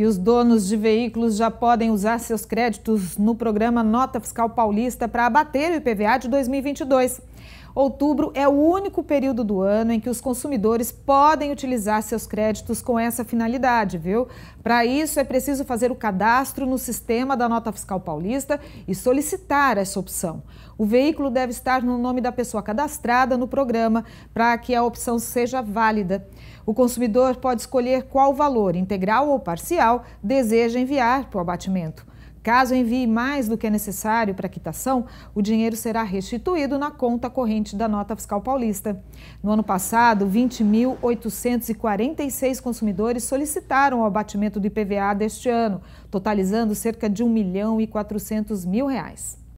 E os donos de veículos já podem usar seus créditos no programa Nota Fiscal Paulista para abater o IPVA de 2022. Outubro é o único período do ano em que os consumidores podem utilizar seus créditos com essa finalidade, viu? Para isso, é preciso fazer o cadastro no sistema da nota fiscal paulista e solicitar essa opção. O veículo deve estar no nome da pessoa cadastrada no programa para que a opção seja válida. O consumidor pode escolher qual valor, integral ou parcial, deseja enviar para o abatimento. Caso envie mais do que é necessário para quitação, o dinheiro será restituído na conta corrente da nota fiscal paulista. No ano passado, 20.846 consumidores solicitaram o abatimento do IPVA deste ano, totalizando cerca de 1 milhão e 400 mil reais.